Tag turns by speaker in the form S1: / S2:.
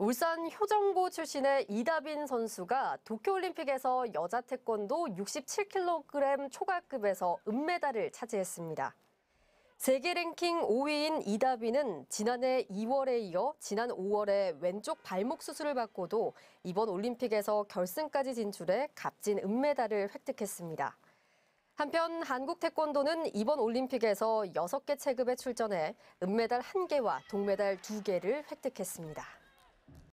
S1: 울산 효정고 출신의 이다빈 선수가 도쿄올림픽에서 여자 태권도 67kg 초과급에서 은메달을 차지했습니다. 세계 랭킹 5위인 이다빈은 지난해 2월에 이어 지난 5월에 왼쪽 발목 수술을 받고도 이번 올림픽에서 결승까지 진출해 값진 은메달을 획득했습니다. 한편 한국 태권도는 이번 올림픽에서 6개 체급에 출전해 은메달 1개와 동메달 2개를 획득했습니다.